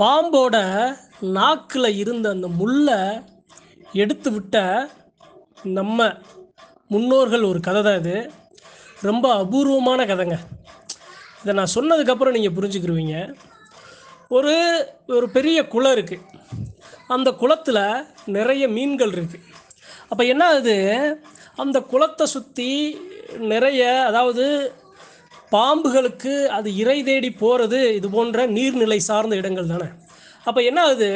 பாம்போட நாக்கில் இருந்த அந்த முல்லை எடுத்து விட்ட நம்ம முன்னோர்கள் ஒரு கதை தான் இது ரொம்ப அபூர்வமான கதைங்க இதை நான் சொன்னதுக்கப்புறம் நீங்கள் புரிஞ்சுக்கிருவீங்க ஒரு ஒரு பெரிய குளம் இருக்குது அந்த குளத்தில் நிறைய மீன்கள் இருக்குது அப்போ என்ன ஆகுது அந்த குளத்தை சுற்றி நிறைய அதாவது பாம்புகளுக்கு அது இறை தேடி போகிறது இது போன்ற நீர்நிலை சார்ந்த இடங்கள் தானே அப்போ என்ன ஆகுது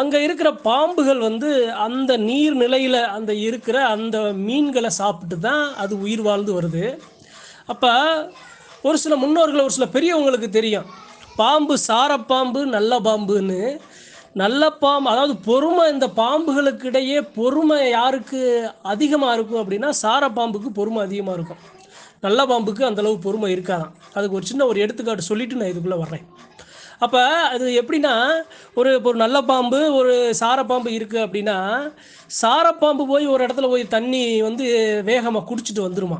அங்கே இருக்கிற பாம்புகள் வந்து அந்த நீர்நிலையில் அந்த இருக்கிற அந்த மீன்களை சாப்பிட்டு தான் அது உயிர் வாழ்ந்து வருது அப்போ ஒரு சில முன்னோர்கள் ஒரு சில பெரியவங்களுக்கு தெரியும் பாம்பு சாரப்பாம்பு நல்ல பாம்புன்னு நல்ல பாம்பு அதாவது பொறுமை இந்த பாம்புகளுக்கு இடையே பொறுமை யாருக்கு அதிகமாக இருக்கும் அப்படின்னா சாரப்பாம்புக்கு பொறுமை அதிகமாக இருக்கும் நல்ல பாம்புக்கு அந்தளவு பொறுமை இருக்காதான் அதுக்கு ஒரு சின்ன ஒரு எடுத்துக்காட்டு சொல்லிவிட்டு நான் இதுக்குள்ளே வர்றேன் அப்போ அது எப்படின்னா ஒரு ஒரு நல்ல பாம்பு ஒரு சாரப்பாம்பு இருக்குது அப்படின்னா சாரப்பாம்பு போய் ஒரு இடத்துல போய் தண்ணி வந்து வேகமாக குடிச்சிட்டு வந்துருமா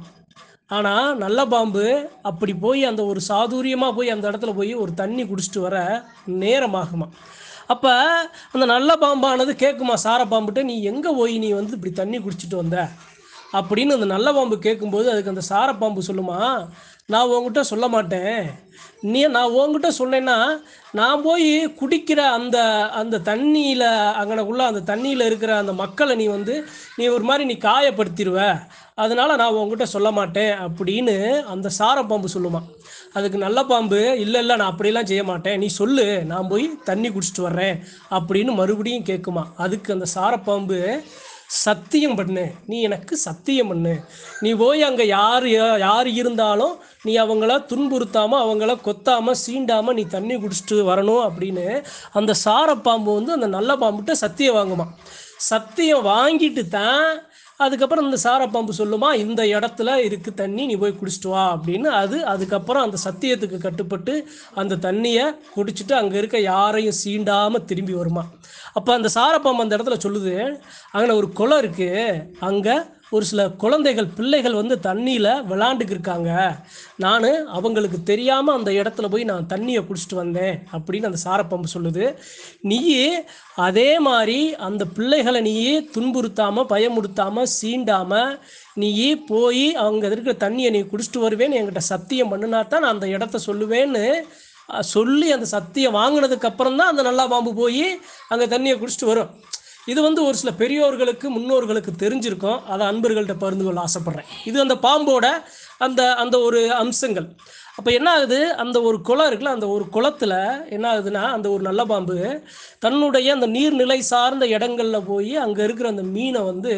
ஆனால் நல்ல பாம்பு அப்படி போய் அந்த ஒரு சாதுரியமாக போய் அந்த இடத்துல போய் ஒரு தண்ணி குடிச்சிட்டு வர நேரமாகுமா அப்போ அந்த நல்ல பாம்பானது கேட்குமா சார பாம்புட்டு நீ எங்கே போய் நீ வந்து இப்படி தண்ணி குடிச்சிட்டு வந்த அப்படின்னு அந்த நல்ல பாம்பு கேட்கும்போது அதுக்கு அந்த சார பாம்பு சொல்லுமா நான் உங்ககிட்ட சொல்ல மாட்டேன் நீ நான் உங்ககிட்ட சொன்னேன்னா நான் போய் குடிக்கிற அந்த அந்த தண்ணியில் அங்கனக்குள்ள அந்த தண்ணியில் இருக்கிற அந்த மக்களை நீ வந்து நீ ஒரு மாதிரி நீ காயப்படுத்திடுவ அதனால் நான் உங்ககிட்ட சொல்ல மாட்டேன் அப்படின்னு அந்த சார பாம்பு சொல்லுமா அதுக்கு நல்ல பாம்பு இல்லை இல்லை நான் அப்படிலாம் செய்ய மாட்டேன் நீ சொல்லு நான் போய் தண்ணி குடிச்சிட்டு வர்றேன் அப்படின்னு மறுபடியும் கேட்குமா அதுக்கு அந்த சார பாம்பு சத்தியம் பண்ணு நீ எனக்கு சத்தியம் பண்ணு நீ போய் அங்கே யார் யார் இருந்தாலும் நீ அவங்கள துன்புறுத்தாமல் அவங்கள கொத்தாமல் சீண்டாமல் நீ தண்ணி குடிச்சிட்டு வரணும் அப்படின்னு அந்த சார பாம்பு வந்து அந்த நல்ல பாம்புகிட்ட சத்தியம் வாங்குமா சத்தியம் வாங்கிட்டு தான் அதுக்கப்புறம் இந்த சார பாம்பு சொல்லுமா இந்த இடத்துல இருக்கு தண்ணி நீ போய் குடிச்சிட்டு வா அப்படின்னு அது அதுக்கப்புறம் அந்த சத்தியத்துக்கு கட்டுப்பட்டு அந்த தண்ணியை குடிச்சிட்டு அங்கே இருக்க யாரையும் சீண்டாமல் திரும்பி வருமா அப்போ அந்த சார பாம்பு அந்த இடத்துல சொல்லுது அங்கே ஒரு குளம் இருக்குது அங்கே ஒரு சில குழந்தைகள் பிள்ளைகள் வந்து தண்ணியில் விளாண்டுக்கு இருக்காங்க நான் அவங்களுக்கு தெரியாமல் அந்த இடத்துல போய் நான் தண்ணியை குடிச்சிட்டு வந்தேன் அப்படின்னு அந்த சாரப்பம்பு சொல்லுது நீ அதே மாதிரி அந்த பிள்ளைகளை நீ துன்புறுத்தாமல் பயமுறுத்தாமல் சீண்டாமல் நீ போய் அவங்க இருக்கிற தண்ணியை நீ குடிச்சிட்டு வருவேன்னு என்கிட்ட சத்தியம் பண்ணினா தான் நான் அந்த இடத்த சொல்லுவேன்னு சொல்லி அந்த சத்தியம் வாங்கினதுக்கு அப்புறம் தான் அந்த நல்லா பாம்பு போய் அங்கே தண்ணியை குடிச்சிட்டு வரும் இது வந்து ஒரு சில பெரியோர்களுக்கு முன்னோர்களுக்கு தெரிஞ்சிருக்கும் அதை அன்பர்கள்ட்ட பருந்து கொள்ள ஆசைப்பட்றேன் இது அந்த பாம்போட அந்த அந்த ஒரு அம்சங்கள் அப்போ என்ன ஆகுது அந்த ஒரு குளம் இருக்குல்ல அந்த ஒரு குளத்தில் என்ன ஆகுதுன்னா அந்த ஒரு நல்ல பாம்பு தன்னுடைய அந்த நீர்நிலை சார்ந்த இடங்களில் போய் அங்கே இருக்கிற அந்த மீனை வந்து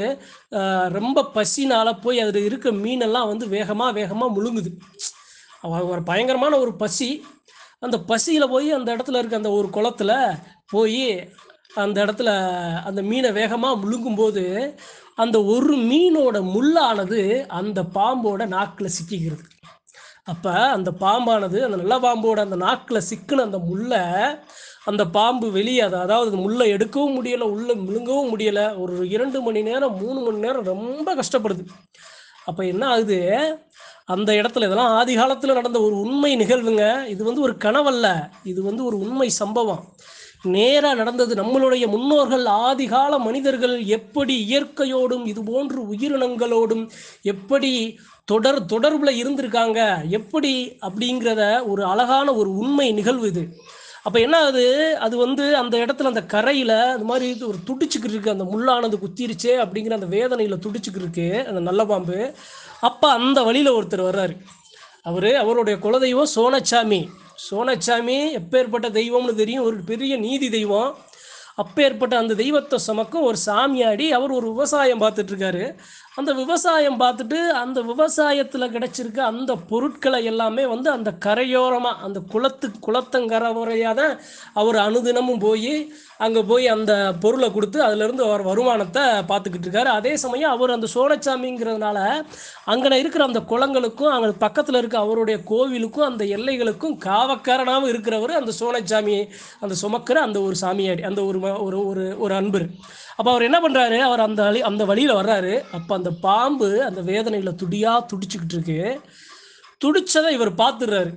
ரொம்ப பசினால் போய் அதில் இருக்க மீனெல்லாம் வந்து வேகமாக வேகமாக முழுங்குது ஒரு பயங்கரமான ஒரு பசி அந்த பசியில் போய் அந்த இடத்துல இருக்க அந்த ஒரு குளத்தில் போய் அந்த இடத்துல அந்த மீனை வேகமாக முழுங்கும்போது அந்த ஒரு மீனோட முள்ளானது அந்த பாம்போட நாக்கில் சிக்கிக்கிறது அப்போ அந்த பாம்பானது அந்த நல்ல பாம்போட அந்த நாக்கில் சிக்கின அந்த முள்ளை அந்த பாம்பு வெளியே அதை அதாவது முள்ளை எடுக்கவும் முடியலை உள்ளே முழுங்கவும் முடியலை ஒரு இரண்டு மணி நேரம் மூணு மணி நேரம் ரொம்ப கஷ்டப்படுது அப்போ என்ன ஆகுது அந்த இடத்துல இதெல்லாம் ஆதி காலத்தில் நடந்த ஒரு உண்மை நிகழ்வுங்க இது வந்து ஒரு கனவல்ல இது வந்து ஒரு உண்மை சம்பவம் நேராக நடந்தது நம்மளுடைய முன்னோர்கள் ஆதிகால மனிதர்கள் எப்படி இயற்கையோடும் இது போன்று உயிரினங்களோடும் எப்படி தொடர் தொடர்பில் இருந்திருக்காங்க எப்படி அப்படிங்கிறத ஒரு அழகான ஒரு உண்மை நிகழ்வு இது அப்போ என்ன அது அது வந்து அந்த இடத்துல அந்த கரையில் அது மாதிரி ஒரு துடிச்சுக்கிட்டு இருக்கு அந்த முள்ளானது குத்திருச்சே அப்படிங்கிற அந்த வேதனையில் துடிச்சுக்கிட்டு இருக்கு அந்த நல்ல பாம்பு அப்போ அந்த வழியில் ஒருத்தர் வர்றாரு அவர் அவருடைய குலதெய்வம் சோனச்சாமி சோனச்சாமி எப்பேற்பட்ட தெய்வம்னு தெரியும் ஒரு பெரிய நீதி தெய்வம் அப்பேற்பட்ட அந்த தெய்வத்தை சுமக்கும் ஒரு சாமியாடி அவர் ஒரு விவசாயம் பார்த்துட்ருக்காரு அந்த விவசாயம் பார்த்துட்டு அந்த விவசாயத்தில் கிடச்சிருக்க அந்த பொருட்களை எல்லாமே வந்து அந்த கரையோரமாக அந்த குளத்து குளத்தங்கரை முறையாக தான் அவர் அனுதினமும் போய் அங்கே போய் அந்த பொருளை கொடுத்து அதுலேருந்து அவர் வருமானத்தை பார்த்துக்கிட்டு இருக்காரு அதே சமயம் அவர் அந்த சோழச்சாமிங்கிறதுனால அங்கே இருக்கிற அந்த குளங்களுக்கும் அங்கே பக்கத்தில் இருக்க அவருடைய கோவிலுக்கும் அந்த எல்லைகளுக்கும் காவக்காரனாகவும் இருக்கிறவர் அந்த சோழச்சாமி அந்த சுமக்கிற அந்த ஒரு சாமியாடி அந்த ஒரு ஒரு ஒரு அன்பர் அப்போ அவர் என்ன பண்ணுறாரு அவர் அந்த அந்த வழியில் வர்றாரு அப்போ அந்த அந்த பாம்பு அந்த வேதனையில் துடியாக துடிச்சுக்கிட்டு இருக்கு துடிச்சதை இவர் பார்த்துடுறாரு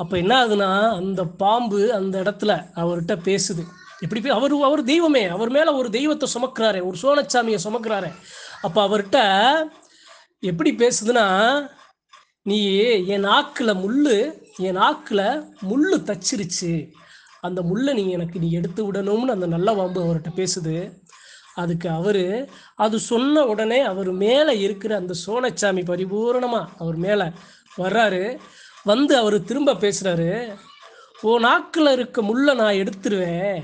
அப்போ என்ன ஆகுதுன்னா அந்த பாம்பு அந்த இடத்துல அவர்கிட்ட பேசுது எப்படி அவர் அவர் தெய்வமே அவர் மேலே ஒரு தெய்வத்தை சுமக்கிறாரே ஒரு சோனச்சாமியை சுமக்கிறாரே அப்போ அவர்கிட்ட எப்படி பேசுதுன்னா நீ என் ஆக்கில் முள் என் ஆக்கில் முள் தச்சிருச்சு அந்த முள்ளை நீ எனக்கு நீ எடுத்து விடணும்னு அந்த நல்ல பாம்பு அவர்கிட்ட பேசுது அதுக்கு அவர் அது சொன்ன உடனே அவர் மேலே இருக்கிற அந்த சோனச்சாமி பரிபூரணமாக அவர் மேலே வர்றாரு வந்து அவர் திரும்ப பேசுகிறாரு ஓ நாக்கில் இருக்க முள்ள நான் எடுத்துருவேன்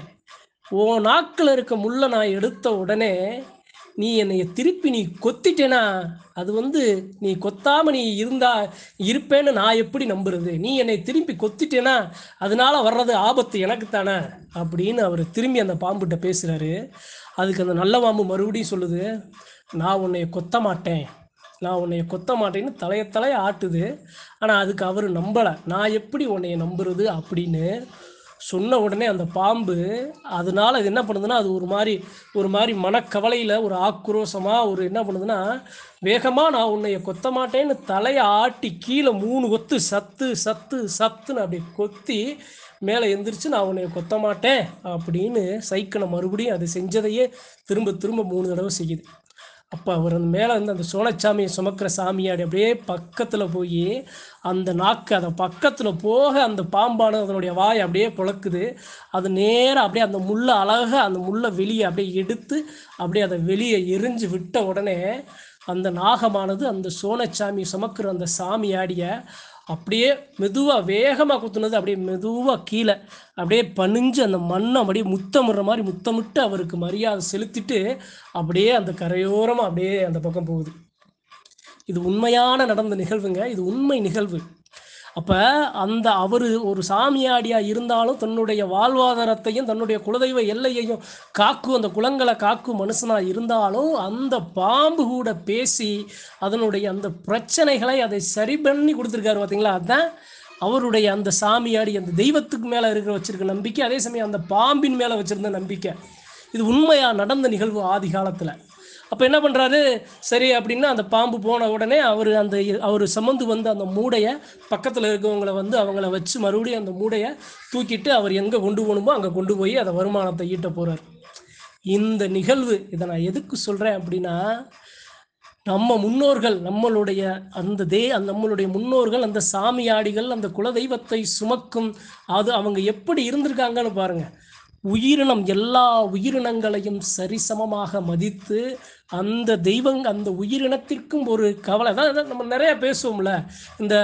ஓ நாக்கில் இருக்க முள்ள நான் எடுத்த உடனே நீ என்னை திருப்பி நீ கொத்திட்டேனா அது வந்து நீ கொத்தாம நீ இருந்தா இருப்பேன்னு நான் எப்படி நம்புறது நீ என்னை திரும்பி கொத்திட்டேனா அதனால வர்றது ஆபத்து எனக்கு தானே அப்படின்னு அவர் திரும்பி அந்த பாம்புகிட்ட பேசுறாரு அதுக்கு அந்த நல்ல பாம்பு மறுபடியும் சொல்லுது நான் உன்னை கொத்த மாட்டேன் நான் உன்னை கொத்த மாட்டேன்னு தலைய தலையை ஆட்டுது ஆனால் அதுக்கு அவர் நம்பலை நான் எப்படி உன்னைய நம்புறது அப்படின்னு சொன்ன உடனே அந்த பாம்பு அதனால அது என்ன பண்ணுதுன்னா அது ஒரு மாதிரி ஒரு மாதிரி மனக்கவலையில் ஒரு ஆக்ரோஷமாக ஒரு என்ன பண்ணுதுன்னா வேகமாக நான் உன்னைய கொத்த மாட்டேன்னு தலையை ஆட்டி கீழே மூணு கொத்து சத்து சத்து சத்துன்னு அப்படி கொத்தி மேலே எந்திரிச்சு நான் உன்னைய கொத்த மாட்டேன் அப்படின்னு சைக்கிளை மறுபடியும் அது செஞ்சதையே திரும்ப திரும்ப மூணு தடவை செய்யுது அப்போ அவர் அந்த மேலே வந்து அந்த சோலைச்சாமியை சுமக்கிற சாமியாடி அப்படியே பக்கத்தில் போய் அந்த நாக்கு அதை பக்கத்தில் போக அந்த பாம்பானது அதனுடைய வாய் அப்படியே குழக்குது அது நேராக அப்படியே அந்த முள்ளை அழகாக அந்த முள்ளை வெளியே அப்படியே எடுத்து அப்படியே அதை வெளியே எரிஞ்சு விட்ட உடனே அந்த நாகமானது அந்த சோனச்சாமி சுமக்கிற அந்த சாமியாடியை அப்படியே மெதுவாக வேகமாக குத்துனது அப்படியே மெதுவாக கீழே அப்படியே பணிஞ்சு அந்த மண்ணை அப்படியே முத்தமிடுற மாதிரி முத்தமிட்டு அவருக்கு மரியாதை செலுத்திட்டு அப்படியே அந்த கரையோரமாக அப்படியே அந்த பக்கம் போகுது இது உண்மையான நடந்த நிகழ்வுங்க இது உண்மை நிகழ்வு அப்ப அந்த அவரு ஒரு சாமியாடியா இருந்தாலும் தன்னுடைய வாழ்வாதாரத்தையும் தன்னுடைய குலதெய்வ எல்லையையும் காக்கும் அந்த குளங்களை காக்கும் மனுஷனா இருந்தாலும் அந்த பாம்பு கூட பேசி அதனுடைய அந்த பிரச்சனைகளை அதை சரி பண்ணி கொடுத்துருக்காரு பார்த்தீங்களா அதான் அவருடைய அந்த சாமியாடி அந்த தெய்வத்துக்கு மேலே இருக்கிற வச்சிருக்க நம்பிக்கை அதே சமயம் அந்த பாம்பின் மேலே வச்சிருந்த நம்பிக்கை இது உண்மையாக நடந்த நிகழ்வு ஆதி காலத்தில் அப்போ என்ன பண்ணுறாரு சரி அப்படின்னா அந்த பாம்பு போன உடனே அவர் அந்த அவர் சம்மந்து வந்து அந்த மூடையை பக்கத்தில் இருக்கவங்கள வந்து அவங்கள வச்சு மறுபடியும் அந்த மூடையை தூக்கிட்டு அவர் எங்கே கொண்டு போகணுமோ அங்கே கொண்டு போய் அதை வருமானத்தை ஈட்ட போகிறார் இந்த நிகழ்வு இதை நான் எதுக்கு சொல்கிறேன் அப்படின்னா நம்ம முன்னோர்கள் நம்மளுடைய அந்த தே அந்த நம்மளுடைய முன்னோர்கள் அந்த சாமியாடிகள் அந்த குலதெய்வத்தை சுமக்கும் அது அவங்க எப்படி இருந்திருக்காங்கன்னு பாருங்கள் உயிரினம் எல்லா உயிரினங்களையும் சரிசமமாக மதித்து அந்த தெய்வங் அந்த உயிரினத்திற்கும் ஒரு கவலை தான் நம்ம நிறைய பேசுவோம்ல இந்த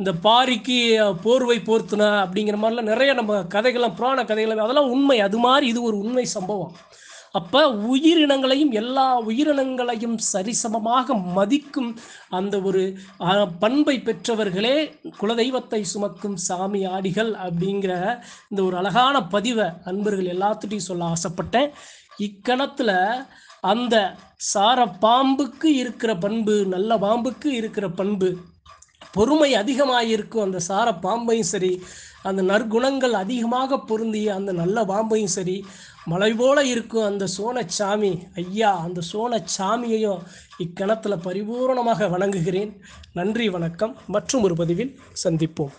இந்த பாரிக்கு போர்வை போர்த்துன அப்படிங்கிற மாதிரிலாம் நிறைய நம்ம கதைகள்லாம் புராண கதைகள் அதெல்லாம் உண்மை அது மாதிரி இது ஒரு உண்மை சம்பவம் அப்போ உயிரினங்களையும் எல்லா உயிரினங்களையும் சரிசமமாக மதிக்கும் அந்த ஒரு பண்பை பெற்றவர்களே குலதெய்வத்தை சுமக்கும் சாமி ஆடிகள் அப்படிங்கிற இந்த ஒரு அழகான பதிவை அன்பர்கள் எல்லாத்துட்டையும் சொல்ல ஆசைப்பட்டேன் இக்கணத்தில் அந்த சார பாம்புக்கு இருக்கிற பண்பு நல்ல பாம்புக்கு இருக்கிற பண்பு பொறுமை அதிகமாக இருக்கும் அந்த சார பாம்பையும் சரி அந்த நற்குணங்கள் அதிகமாக பொருந்திய அந்த நல்ல பாம்பையும் சரி மலை போல இருக்கும் அந்த சோனச்சாமி ஐயா அந்த சோனச்சாமியையும் இக்கணத்தில் பரிபூர்ணமாக வணங்குகிறேன் நன்றி வணக்கம் மற்றும் ஒரு பதிவில் சந்திப்போம்